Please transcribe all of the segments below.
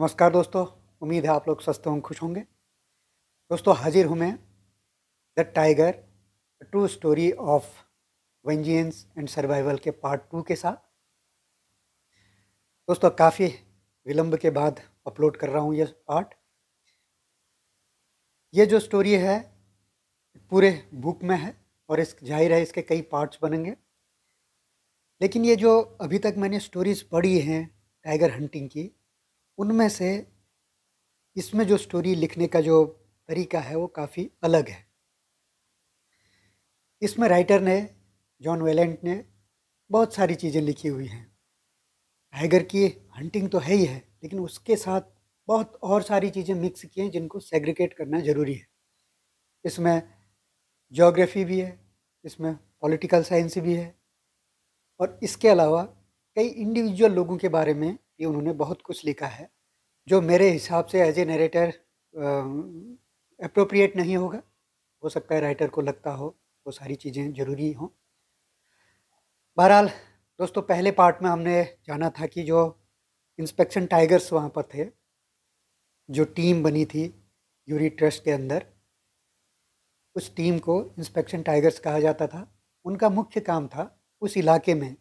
नमस्कार दोस्तों उम्मीद है आप लोग स्वस्थ होंगे खुश होंगे दोस्तों हाजिर हूँ मैं the tiger true story of vengeance and survival के पार्ट टू के साथ दोस्तों काफ़ी विलंब के बाद अपलोड कर रहा हूँ ये पार्ट ये जो स्टोरी है पूरे बुक में है और इस जाहिर है इसके कई पार्ट्स बनेंगे लेकिन ये जो अभी तक मैंने स्टोरीज पढ़ी हैं टाइगर हंटिंग की उनमें से इसमें जो स्टोरी लिखने का जो तरीका है वो काफ़ी अलग है इसमें राइटर ने जॉन वेलेंट ने बहुत सारी चीज़ें लिखी हुई हैं टाइगर की हंटिंग तो है ही है लेकिन उसके साथ बहुत और सारी चीज़ें मिक्स की हैं जिनको सेग्रीगेट करना ज़रूरी है इसमें जोग्राफ़ी भी है इसमें पॉलिटिकल साइंस भी है और इसके अलावा कई इंडिविजुअल लोगों के बारे में ये उन्होंने बहुत कुछ लिखा है जो मेरे हिसाब से एज ए नरेटर अप्रोप्रिएट नहीं होगा हो सकता है राइटर को लगता हो वो सारी चीज़ें ज़रूरी हों बहरहाल दोस्तों पहले पार्ट में हमने जाना था कि जो इंस्पेक्शन टाइगर्स वहाँ पर थे जो टीम बनी थी यूरी ट्रस्ट के अंदर उस टीम को इंस्पेक्शन टाइगर्स कहा जाता था उनका मुख्य काम था उस इलाके में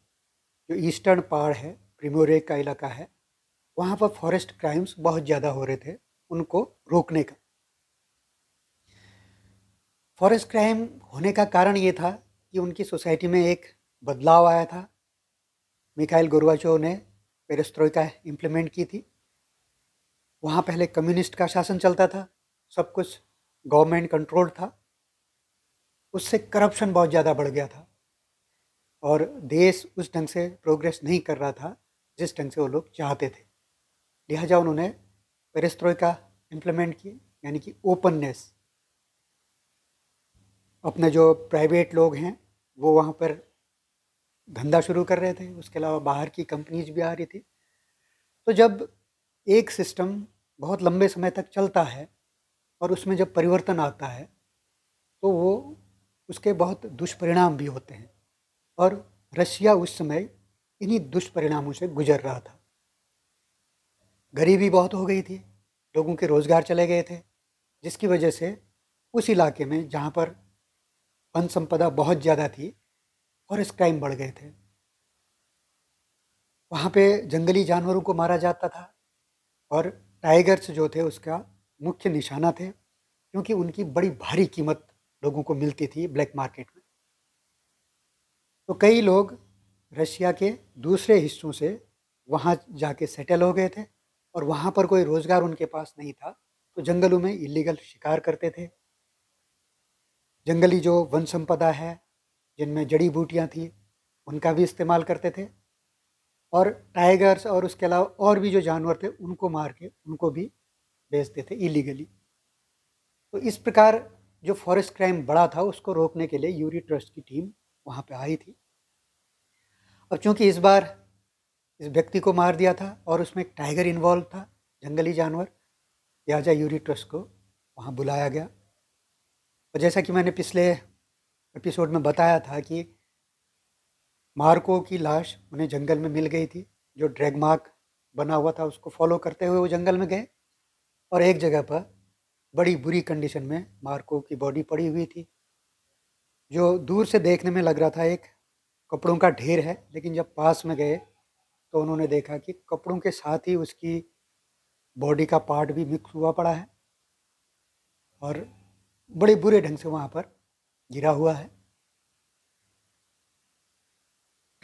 जो ईस्टर्न पहाड़ है प्रिमोरेक का इलाका है वहाँ पर फॉरेस्ट क्राइम्स बहुत ज़्यादा हो रहे थे उनको रोकने का फॉरेस्ट क्राइम होने का कारण ये था कि उनकी सोसाइटी में एक बदलाव आया था मिखाइल गोरवाचो ने का इम्प्लीमेंट की थी वहाँ पहले कम्युनिस्ट का शासन चलता था सब कुछ गवर्नमेंट कंट्रोल था उससे करप्शन बहुत ज़्यादा बढ़ गया था और देश उस ढंग से प्रोग्रेस नहीं कर रहा था जिस ढंग से वो लोग चाहते थे लिहाजा उन्होंने का इम्प्लीमेंट किए यानी कि ओपननेस अपने जो प्राइवेट लोग हैं वो वहाँ पर धंधा शुरू कर रहे थे उसके अलावा बाहर की कंपनीज भी आ रही थी तो जब एक सिस्टम बहुत लंबे समय तक चलता है और उसमें जब परिवर्तन आता है तो वो उसके बहुत दुष्परिणाम भी होते हैं और रशिया उस समय इन्हीं दुष्परिणामों से गुजर रहा था गरीबी बहुत हो गई थी लोगों के रोज़गार चले गए थे जिसकी वजह से उस इलाके में जहाँ पर वन संपदा बहुत ज़्यादा थी और इस क्राइम बढ़ गए थे वहाँ पे जंगली जानवरों को मारा जाता था और टाइगर्स जो थे उसका मुख्य निशाना थे क्योंकि उनकी बड़ी भारी कीमत लोगों को मिलती थी ब्लैक मार्केट में तो कई लोग रशिया के दूसरे हिस्सों से वहाँ जाके सेटल हो गए थे और वहाँ पर कोई रोज़गार उनके पास नहीं था तो जंगलों में इलीगल शिकार करते थे जंगली जो वन संपदा है जिनमें जड़ी बूटियाँ थी उनका भी इस्तेमाल करते थे और टाइगर्स और उसके अलावा और भी जो जानवर थे उनको मार के उनको भी बेचते थे इलीगली तो इस प्रकार जो फॉरेस्ट क्राइम बड़ा था उसको रोकने के लिए यूरी ट्रस्ट की टीम वहाँ पे आई थी अब चूंकि इस बार इस व्यक्ति को मार दिया था और उसमें एक टाइगर इन्वॉल्व था जंगली जानवर लिहाजा यूरी ट्रस्ट को वहाँ बुलाया गया और जैसा कि मैंने पिछले एपिसोड में बताया था कि मार्को की लाश उन्हें जंगल में मिल गई थी जो ड्रैग मार्क बना हुआ था उसको फॉलो करते हुए वो जंगल में गए और एक जगह पर बड़ी बुरी कंडीशन में मार्को की बॉडी पड़ी हुई थी जो दूर से देखने में लग रहा था एक कपड़ों का ढेर है लेकिन जब पास में गए तो उन्होंने देखा कि कपड़ों के साथ ही उसकी बॉडी का पार्ट भी मिक्स हुआ पड़ा है और बड़े बुरे ढंग से वहाँ पर गिरा हुआ है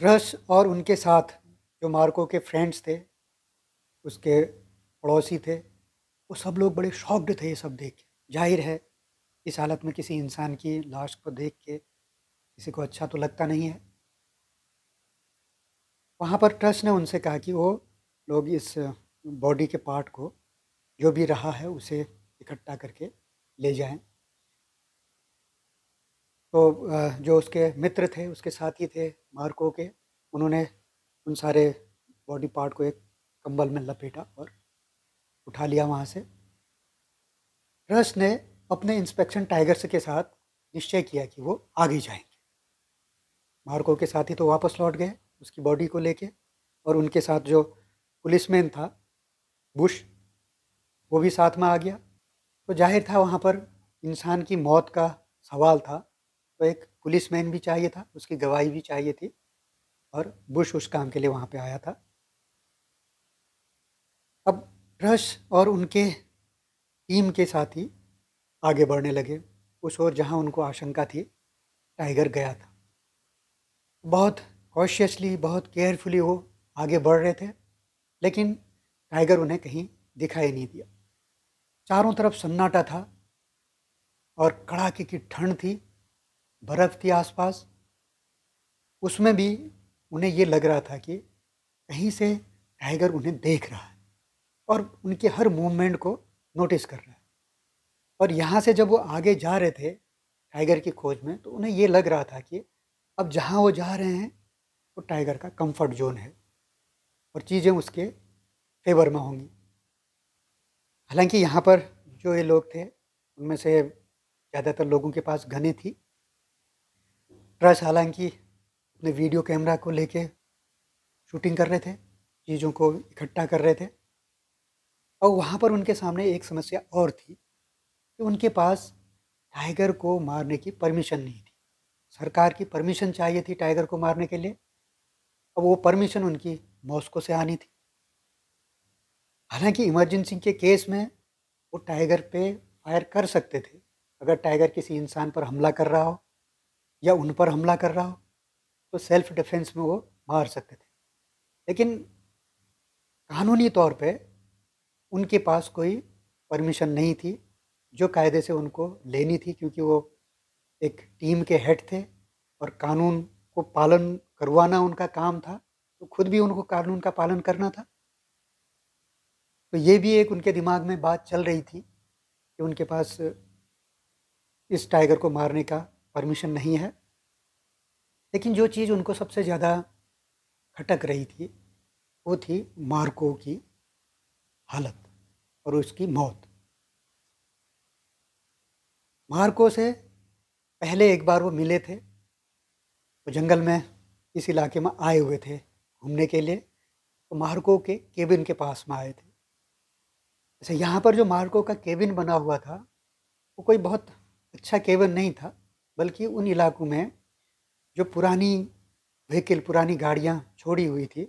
रस और उनके साथ जो मार्को के फ्रेंड्स थे उसके पड़ोसी थे वो सब लोग बड़े शॉक्ड थे ये सब देख के जाहिर है इस हालत में किसी इंसान की लाश को देख के किसी को अच्छा तो लगता नहीं है वहाँ पर ट्रस्ट ने उनसे कहा कि वो लोग इस बॉडी के पार्ट को जो भी रहा है उसे इकट्ठा करके ले जाएं तो जो उसके मित्र थे उसके साथी थे मार्को के उन्होंने उन सारे बॉडी पार्ट को एक कंबल में लपेटा और उठा लिया वहाँ से रस ने अपने इंस्पेक्शन टाइगर्स के साथ निश्चय किया कि वो आगे जाएंगे मार्को के साथी तो वापस लौट गए उसकी बॉडी को लेके और उनके साथ जो पुलिसमैन था बुश वो भी साथ में आ गया तो जाहिर था वहाँ पर इंसान की मौत का सवाल था तो एक पुलिसमैन भी चाहिए था उसकी गवाही भी चाहिए थी और बुश उस काम के लिए वहाँ पे आया था अब रश और उनके टीम के साथ ही आगे बढ़ने लगे उस ओर जहाँ उनको आशंका थी टाइगर गया था बहुत कॉशियसली बहुत केयरफुली वो आगे बढ़ रहे थे लेकिन टाइगर उन्हें कहीं दिखाई नहीं दिया चारों तरफ सन्नाटा था और कड़ाके की ठंड थी बर्फ़ थी आसपास उसमें भी उन्हें ये लग रहा था कि कहीं से टाइगर उन्हें देख रहा है और उनके हर मूवमेंट को नोटिस कर रहा है और यहाँ से जब वो आगे जा रहे थे टाइगर की खोज में तो उन्हें ये लग रहा था कि अब जहाँ वो जा रहे हैं वो टाइगर का कंफर्ट जोन है और चीज़ें उसके फेवर में होंगी हालांकि यहाँ पर जो ये लोग थे उनमें से ज़्यादातर लोगों के पास घने थी ट्रस हालांकि अपने वीडियो कैमरा को लेके शूटिंग कर रहे थे चीज़ों को इकट्ठा कर रहे थे और वहाँ पर उनके सामने एक समस्या और थी कि उनके पास टाइगर को मारने की परमिशन नहीं थी सरकार की परमिशन चाहिए थी टाइगर को मारने के लिए अब वो परमिशन उनकी मॉस्को से आनी थी हालांकि इमरजेंसी के केस में वो टाइगर पे फायर कर सकते थे अगर टाइगर किसी इंसान पर हमला कर रहा हो या उन पर हमला कर रहा हो तो सेल्फ डिफेंस में वो मार सकते थे लेकिन कानूनी तौर पे उनके पास कोई परमिशन नहीं थी जो कायदे से उनको लेनी थी क्योंकि वो एक टीम के हेड थे और कानून को पालन करवाना उनका काम था तो खुद भी उनको कानून का पालन करना था तो ये भी एक उनके दिमाग में बात चल रही थी कि उनके पास इस टाइगर को मारने का परमिशन नहीं है लेकिन जो चीज़ उनको सबसे ज़्यादा खटक रही थी वो थी मार्को की हालत और उसकी मौत मार्को से पहले एक बार वो मिले थे वो जंगल में इस इलाके में आए हुए थे घूमने के लिए तो मार्को के केबिन के पास में आए थे जैसे यहाँ पर जो मार्को का केबिन बना हुआ था वो कोई बहुत अच्छा केबिन नहीं था बल्कि उन इलाकों में जो पुरानी व्हीकल पुरानी गाड़ियाँ छोड़ी हुई थी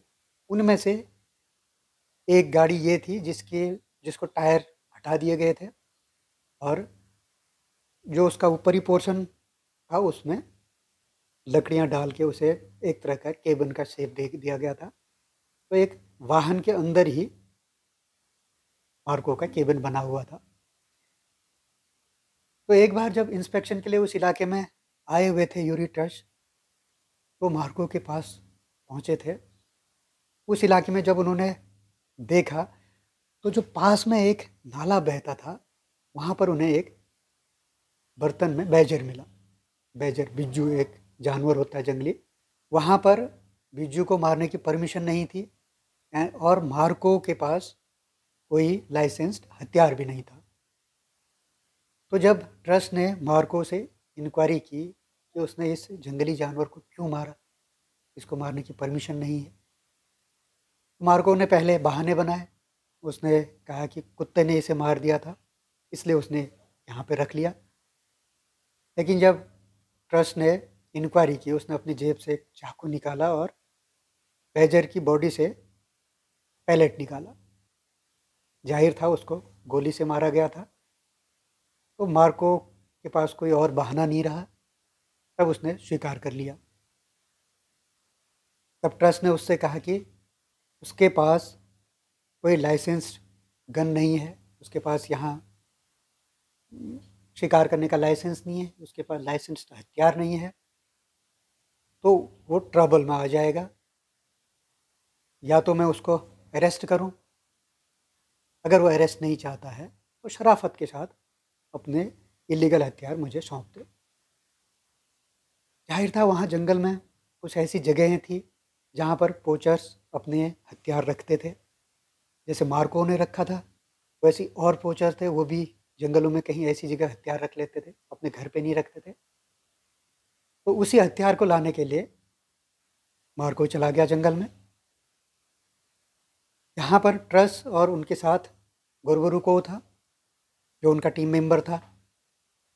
उनमें से एक गाड़ी ये थी जिसके जिसको टायर हटा दिए गए थे और जो उसका ऊपरी पोर्शन था उसमें लकड़ियाँ डाल के उसे एक तरह का केबन का शेप दे दिया गया था तो एक वाहन के अंदर ही मार्को का केबन बना हुआ था तो एक बार जब इंस्पेक्शन के लिए उस इलाके में आए हुए थे यूरी ट्रश तो मार्को के पास पहुंचे थे उस इलाके में जब उन्होंने देखा तो जो पास में एक नाला बहता था वहाँ पर उन्हें एक बर्तन में बैजर मिला बैजर बिज्जू एक जानवर होता है जंगली वहाँ पर बिज्जू को मारने की परमिशन नहीं थी और मार्को के पास कोई लाइसेंस्ड हथियार भी नहीं था तो जब ट्रस्ट ने मार्को से इंक्वायरी की कि उसने इस जंगली जानवर को क्यों मारा इसको मारने की परमिशन नहीं है मार्को ने पहले बहाने बनाए उसने कहा कि कुत्ते ने इसे मार दिया था इसलिए उसने यहाँ पे रख लिया लेकिन जब ट्रस्ट ने इंक्वायरी की उसने अपनी जेब से एक चाकू निकाला और बेजर की बॉडी से पैलेट निकाला जाहिर था उसको गोली से मारा गया था तो मार्को के पास कोई और बहाना नहीं रहा तब उसने स्वीकार कर लिया तब ट्रस्ट ने उससे कहा कि उसके पास कोई लाइसेंस्ड गन नहीं है उसके पास यहाँ शिकार करने का लाइसेंस नहीं है उसके पास लाइसेंस हथियार नहीं है तो वो ट्रबल में आ जाएगा या तो मैं उसको अरेस्ट करूं अगर वो अरेस्ट नहीं चाहता है तो शराफत के साथ अपने इलीगल हथियार मुझे सौंप दे जाहिर था वहाँ जंगल में कुछ ऐसी जगहें थी जहाँ पर पोचर्स अपने हथियार रखते थे जैसे मार्को ने रखा था वैसे और पोचर थे वो भी जंगलों में कहीं ऐसी जगह हथियार रख लेते थे अपने घर पे नहीं रखते थे तो उसी हथियार को लाने के लिए मार्को चला गया जंगल में यहाँ पर ट्रस और उनके साथ गुरु को था जो उनका टीम मेंबर था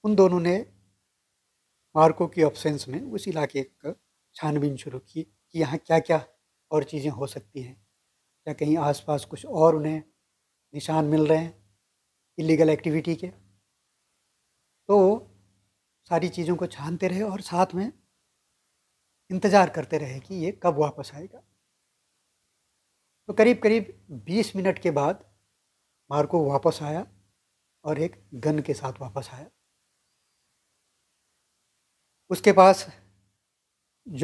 उन दोनों ने मार्को की ऑप्शेंस में उस इलाके का छानबीन शुरू की कि यहाँ क्या क्या और चीज़ें हो सकती हैं क्या कहीं आसपास कुछ और उन्हें निशान मिल रहे हैं इलीगल एक्टिविटी के तो सारी चीज़ों को छानते रहे और साथ में इंतज़ार करते रहे कि ये कब वापस आएगा तो करीब करीब 20 मिनट के बाद मार्को वापस आया और एक गन के साथ वापस आया उसके पास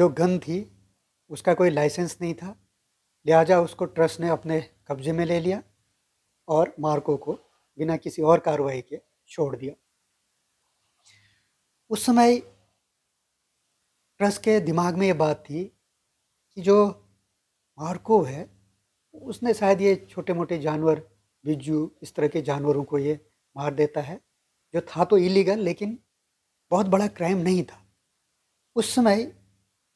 जो गन थी उसका कोई लाइसेंस नहीं था लिहाजा उसको ट्रस्ट ने अपने कब्जे में ले लिया और मार्को को बिना किसी और कार्रवाई के छोड़ दिया उस समय ट्रस्ट के दिमाग में ये बात थी कि जो मार्को है उसने शायद ये छोटे मोटे जानवर बिज्जू इस तरह के जानवरों को ये मार देता है जो था तो इलीगल लेकिन बहुत बड़ा क्राइम नहीं था उस समय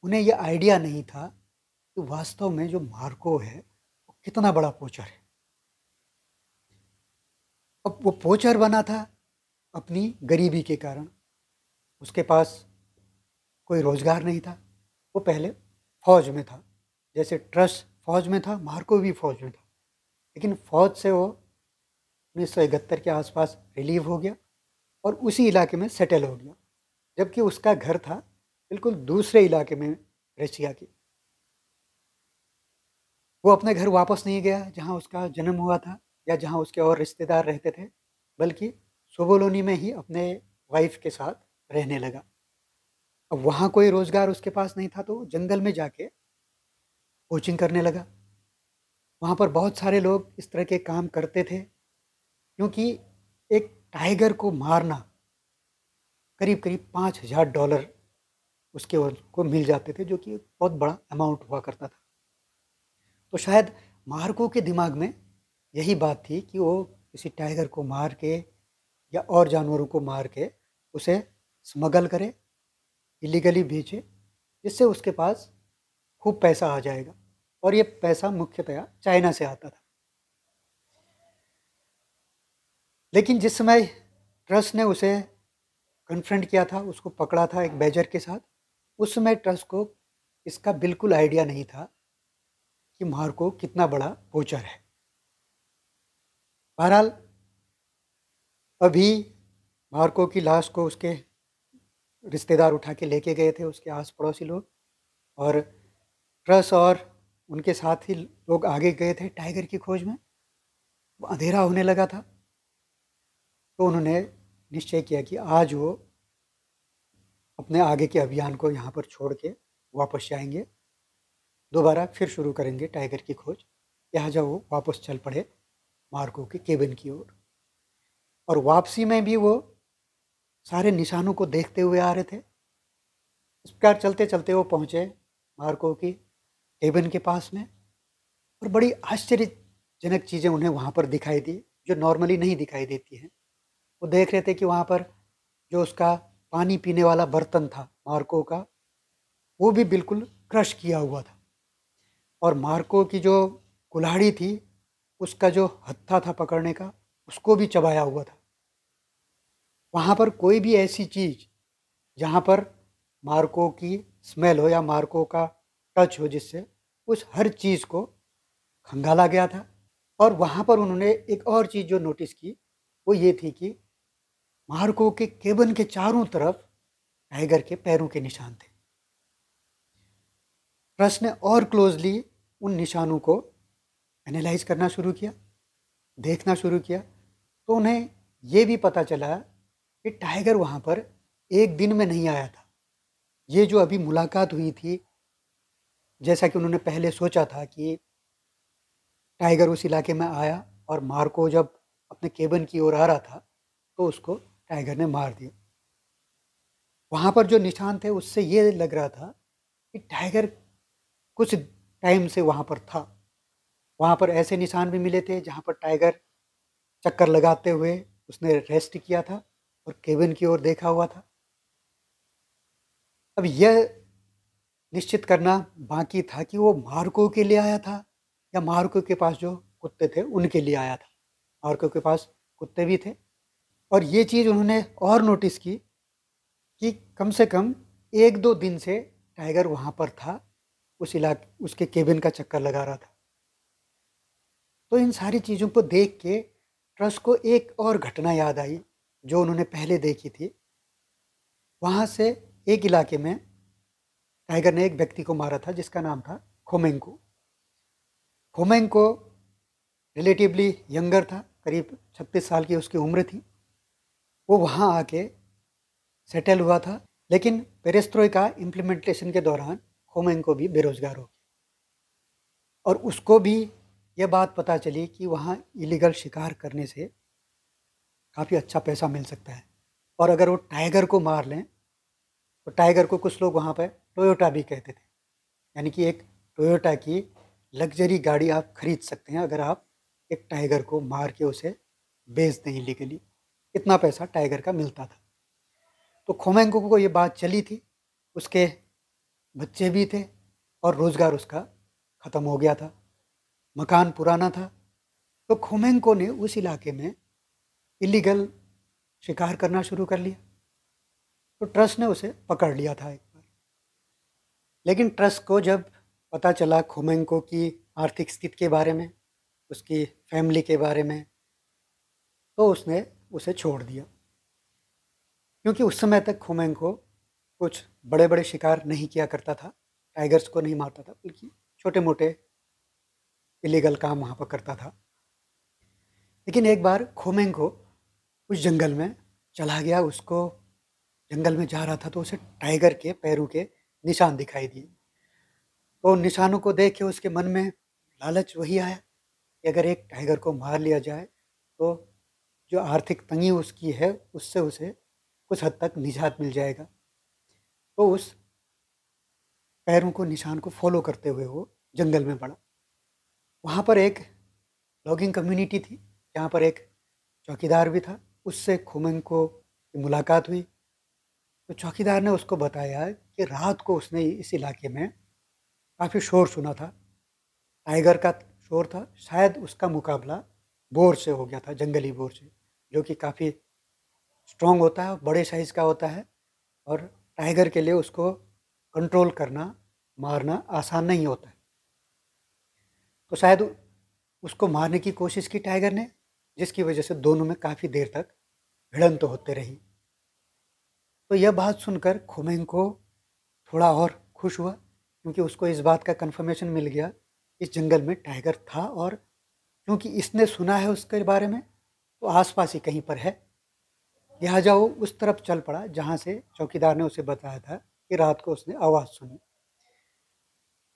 उन्हें यह आइडिया नहीं था कि वास्तव में जो मार्को है वो कितना बड़ा पोचर है अब वो पोचर बना था अपनी गरीबी के कारण उसके पास कोई रोज़गार नहीं था वो पहले फौज में था जैसे ट्रस्ट फौज में था मार्को भी फौज में था लेकिन फौज से वो उन्नीस के आसपास रिलीव हो गया और उसी इलाके में सेटल हो गया जबकि उसका घर था बिल्कुल दूसरे इलाके में रशिया के वो अपने घर वापस नहीं गया जहाँ उसका जन्म हुआ था या जहाँ उसके और रिश्तेदार रहते थे बल्कि सोबोलोनी में ही अपने वाइफ के साथ रहने लगा अब वहाँ कोई रोजगार उसके पास नहीं था तो जंगल में जाके कोचिंग करने लगा वहाँ पर बहुत सारे लोग इस तरह के काम करते थे क्योंकि एक टाइगर को मारना करीब करीब पाँच हज़ार डॉलर उसके को मिल जाते थे जो कि बहुत बड़ा अमाउंट हुआ करता था तो शायद मार्को के दिमाग में यही बात थी कि वो किसी टाइगर को मार के या और जानवरों को मार के उसे स्मगल करे इलीगली बेचे जिससे उसके पास खूब पैसा आ जाएगा और ये पैसा मुख्यतया चाइना से आता था लेकिन जिस समय ट्रस्ट ने उसे कन्फ्रंट किया था उसको पकड़ा था एक बेजर के साथ उस समय ट्रस्ट को इसका बिल्कुल आइडिया नहीं था कि मार्को कितना बड़ा पोचर है बहरहाल अभी मार्को की लाश को उसके रिश्तेदार उठा के लेके गए थे उसके आस पड़ोसी लोग और ट्रस और उनके साथ ही लोग आगे गए थे टाइगर की खोज में अंधेरा होने लगा था तो उन्होंने निश्चय किया कि आज वो अपने आगे के अभियान को यहाँ पर छोड़ के वापस जाएंगे दोबारा फिर शुरू करेंगे टाइगर की खोज लिहाजा वो वापस चल पड़े मार्को के केबिन की ओर और वापसी में भी वो सारे निशानों को देखते हुए आ रहे थे इस प्रकार चलते चलते वो पहुँचे मार्को की टेबन के पास में और बड़ी आश्चर्यजनक चीज़ें उन्हें वहाँ पर दिखाई दी जो नॉर्मली नहीं दिखाई देती हैं वो देख रहे थे कि वहाँ पर जो उसका पानी पीने वाला बर्तन था मार्को का वो भी बिल्कुल क्रश किया हुआ था और मार्को की जो कुल्हाड़ी थी उसका जो हत्था था पकड़ने का उसको भी चबाया हुआ था वहाँ पर कोई भी ऐसी चीज़ जहाँ पर मार्को की स्मेल हो या मार्को का टच हो जिससे उस हर चीज़ को खंगाला गया था और वहाँ पर उन्होंने एक और चीज़ जो नोटिस की वो ये थी कि मार्को के केबन के चारों तरफ टाइगर के पैरों के निशान थे रस ने और क्लोजली उन निशानों को एनालाइज करना शुरू किया देखना शुरू किया तो उन्हें ये भी पता चला कि टाइगर वहाँ पर एक दिन में नहीं आया था ये जो अभी मुलाकात हुई थी जैसा कि उन्होंने पहले सोचा था कि टाइगर उस इलाके में आया और मार्को जब अपने केबन की ओर आ रहा था तो उसको टाइगर ने मार दिया वहाँ पर जो निशान थे उससे ये लग रहा था कि टाइगर कुछ टाइम से वहाँ पर था वहाँ पर ऐसे निशान भी मिले थे जहाँ पर टाइगर चक्कर लगाते हुए उसने रेस्ट किया था और केबिन की ओर देखा हुआ था अब यह निश्चित करना बाकी था कि वो मार्को के लिए आया था या मार्को के पास जो कुत्ते थे उनके लिए आया था मार्को के पास कुत्ते भी थे और ये चीज़ उन्होंने और नोटिस की कि कम से कम एक दो दिन से टाइगर वहाँ पर था उस इलाके उसके केबिन का चक्कर लगा रहा था तो इन सारी चीज़ों को देख के ट्रस्ट को एक और घटना याद आई जो उन्होंने पहले देखी थी वहाँ से एक इलाके में टाइगर ने एक व्यक्ति को मारा था जिसका नाम था खोमेंको खोमेंको रिलेटिवली यंगर था करीब 36 साल की उसकी उम्र थी वो वहाँ आके सेटल हुआ था लेकिन पेरेस्त्रो का इम्प्लीमेंटेशन के दौरान खोमेंको भी बेरोज़गार हो गया और उसको भी ये बात पता चली कि वहाँ इलीगल शिकार करने से काफ़ी अच्छा पैसा मिल सकता है और अगर वो टाइगर को मार लें तो टाइगर को कुछ लोग वहाँ पर टोयोटा भी कहते थे यानी कि एक टोयोटा की लग्जरी गाड़ी आप खरीद सकते हैं अगर आप एक टाइगर को मार के उसे बेच दें इलीगली इतना पैसा टाइगर का मिलता था तो खोमेंगो को ये बात चली थी उसके बच्चे भी थे और रोज़गार उसका ख़त्म हो गया था मकान पुराना था तो खोमेंगो ने उस इलाके में इलीगल शिकार करना शुरू कर लिया तो ट्रस्ट ने उसे पकड़ लिया था एक बार लेकिन ट्रस्ट को जब पता चला खोमेंको की आर्थिक स्थिति के बारे में उसकी फैमिली के बारे में तो उसने उसे छोड़ दिया क्योंकि उस समय तक खोमेंको कुछ बड़े बड़े शिकार नहीं किया करता था टाइगर्स को नहीं मारता था बल्कि छोटे मोटे इलीगल काम वहाँ पर करता था लेकिन एक बार खोमेंको उस जंगल में चला गया उसको जंगल में जा रहा था तो उसे टाइगर के पैरों के निशान दिखाई दिए तो उन निशानों को देख के उसके मन में लालच वही आया कि अगर एक टाइगर को मार लिया जाए तो जो आर्थिक तंगी उसकी है उससे उसे कुछ हद तक निजात मिल जाएगा तो उस पैरों को निशान को फॉलो करते हुए वो जंगल में पड़ा वहाँ पर एक लॉगिंग कम्युनिटी थी जहाँ पर एक चौकीदार भी था उससे खुमन को मुलाकात हुई तो चौकीदार ने उसको बताया कि रात को उसने इस इलाके में काफ़ी शोर सुना था टाइगर का शोर था शायद उसका मुकाबला बोर से हो गया था जंगली बोर से जो कि काफ़ी स्ट्रॉन्ग होता है बड़े साइज़ का होता है और टाइगर के लिए उसको कंट्रोल करना मारना आसान नहीं होता है तो शायद उसको मारने की कोशिश की टाइगर ने जिसकी वजह से दोनों में काफ़ी देर तक भिड़न तो होते रही तो यह बात सुनकर खुमेंग को थोड़ा और खुश हुआ क्योंकि उसको इस बात का कन्फर्मेशन मिल गया इस जंगल में टाइगर था और क्योंकि इसने सुना है उसके बारे में तो आसपास ही कहीं पर है लिहाजा वो उस तरफ चल पड़ा जहाँ से चौकीदार ने उसे बताया था कि रात को उसने आवाज़ सुनी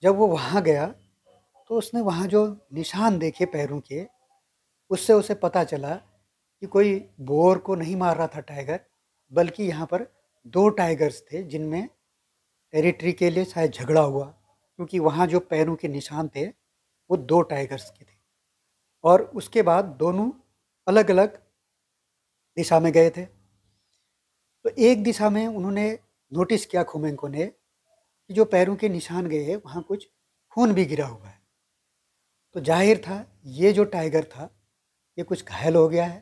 जब वो वहाँ गया तो उसने वहाँ जो निशान देखे पैरों के उससे उसे पता चला कि कोई बोर को नहीं मार रहा था टाइगर बल्कि यहाँ पर दो टाइगर्स थे जिनमें टेरिटरी के लिए शायद झगड़ा हुआ क्योंकि वहाँ जो पैरों के निशान थे वो दो टाइगर्स के थे और उसके बाद दोनों अलग अलग दिशा में गए थे तो एक दिशा में उन्होंने नोटिस किया खुमेंको ने कि जो पैरों के निशान गए हैं वहाँ कुछ खून भी गिरा हुआ है तो जाहिर था ये जो टाइगर था ये कुछ घायल हो गया है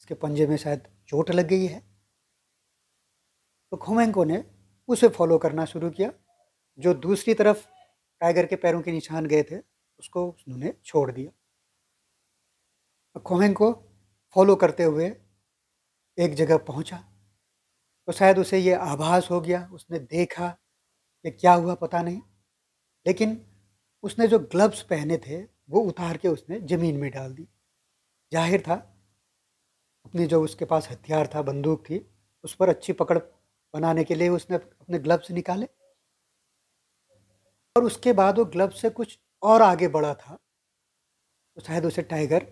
इसके पंजे में शायद चोट लग गई है तो खोमेंको ने उसे फॉलो करना शुरू किया जो दूसरी तरफ टाइगर के पैरों के निशान गए थे उसको उन्होंने छोड़ दिया खोमेंग को फॉलो करते हुए एक जगह पहुंचा तो शायद उसे ये आभास हो गया उसने देखा कि क्या हुआ पता नहीं लेकिन उसने जो ग्लव्स पहने थे वो उतार के उसने ज़मीन में डाल दी जाहिर था अपनी जो उसके पास हथियार था बंदूक थी उस पर अच्छी पकड़ बनाने के लिए उसने अपने ग्लव्स निकाले और उसके बाद वो ग्लव से कुछ और आगे बढ़ा था तो शायद उसे टाइगर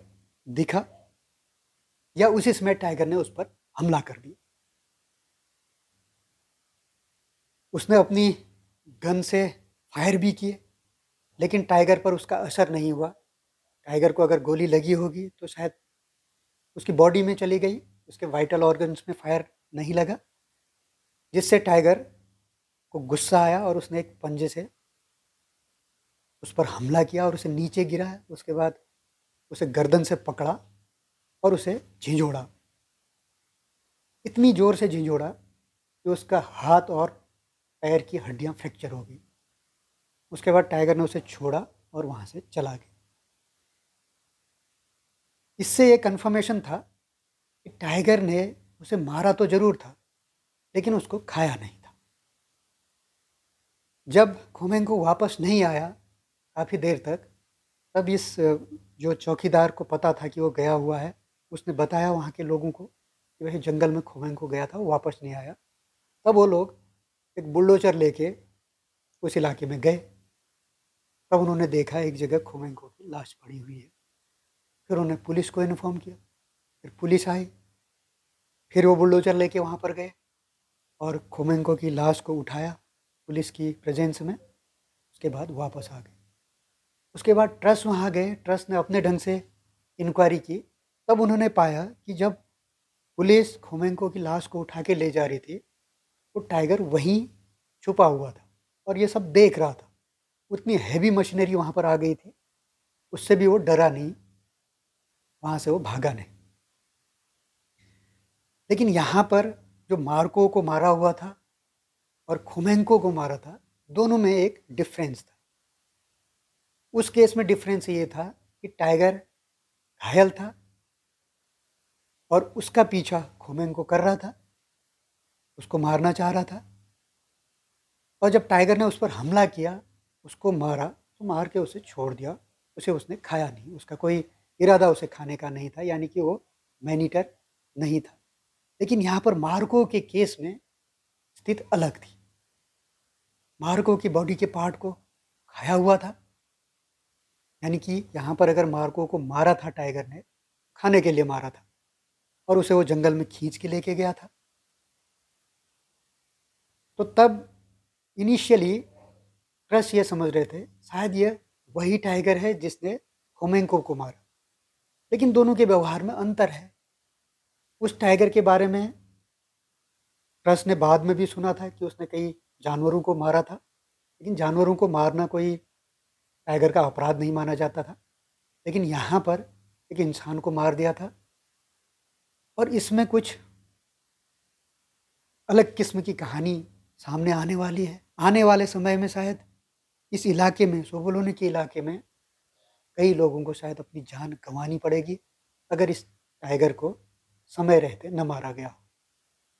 दिखा या उसी समय टाइगर ने उस पर हमला कर दिया उसने अपनी गन से फायर भी किए लेकिन टाइगर पर उसका असर नहीं हुआ टाइगर को अगर गोली लगी होगी तो शायद उसकी बॉडी में चली गई उसके वाइटल ऑर्गन्स में फायर नहीं लगा जिससे टाइगर को गुस्सा आया और उसने एक पंजे से उस पर हमला किया और उसे नीचे गिरा उसके बाद उसे गर्दन से पकड़ा और उसे झिझोड़ा इतनी ज़ोर से झिझोड़ा कि उसका हाथ और पैर की हड्डियां फ्रैक्चर हो गई उसके बाद टाइगर ने उसे छोड़ा और वहाँ से चला गया इससे ये कन्फर्मेशन था कि टाइगर ने उसे मारा तो जरूर था लेकिन उसको खाया नहीं था जब खोमेंगू वापस नहीं आया काफ़ी देर तक तब इस जो चौकीदार को पता था कि वो गया हुआ है उसने बताया वहाँ के लोगों को कि वही जंगल में को गया था वो वापस नहीं आया तब वो लोग एक बुल्डोचर लेके उस इलाके में गए तब उन्होंने देखा एक जगह खुमेंग की लाश पड़ी हुई है फिर उन्होंने पुलिस को इन्फॉर्म किया फिर पुलिस आई फिर वो बुलडोजर लेके वहाँ पर गए और खोमेंको की लाश को उठाया पुलिस की प्रेजेंस में उसके बाद वापस आ गए उसके बाद ट्रस्ट वहाँ गए ट्रस्ट ने अपने ढंग से इंक्वायरी की तब उन्होंने पाया कि जब पुलिस खोमेंको की लाश को उठा के ले जा रही थी वो तो टाइगर वहीं छुपा हुआ था और ये सब देख रहा था उतनी हैवी मशीनरी वहाँ पर आ गई थी उससे भी वो डरा नहीं वहाँ से वो भागा नहीं लेकिन यहाँ पर जो मार्को को मारा हुआ था और खुमेंको को मारा था दोनों में एक डिफरेंस था उस केस में डिफरेंस ये था कि टाइगर घायल था और उसका पीछा खुमेंको कर रहा था उसको मारना चाह रहा था और जब टाइगर ने उस पर हमला किया उसको मारा तो मार के उसे छोड़ दिया उसे उसने खाया नहीं उसका कोई इरादा उसे खाने का नहीं था यानी कि वो मैनीटर नहीं था लेकिन यहाँ पर मार्को के केस में स्थित अलग थी मार्को की बॉडी के पार्ट को खाया हुआ था यानी कि यहाँ पर अगर मार्को को मारा था टाइगर ने खाने के लिए मारा था और उसे वो जंगल में खींच के लेके गया था तो तब इनिशियली क्रश ये समझ रहे थे शायद यह वही टाइगर है जिसने होमेंको को मारा लेकिन दोनों के व्यवहार में अंतर है उस टाइगर के बारे में प्रश्न ने बाद में भी सुना था कि उसने कई जानवरों को मारा था लेकिन जानवरों को मारना कोई टाइगर का अपराध नहीं माना जाता था लेकिन यहाँ पर एक इंसान को मार दिया था और इसमें कुछ अलग किस्म की कहानी सामने आने वाली है आने वाले समय में शायद इस इलाके में सोबलोनी के इलाके में कई लोगों को शायद अपनी जान गंवानी पड़ेगी अगर इस टाइगर को समय रहते न मारा गया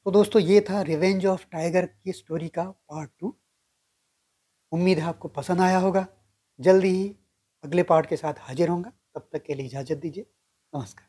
तो दोस्तों ये था रिवेंज ऑफ टाइगर की स्टोरी का पार्ट टू उम्मीद है आपको पसंद आया होगा जल्दी ही अगले पार्ट के साथ हाजिर होंगे तब तक के लिए इजाज़त दीजिए नमस्कार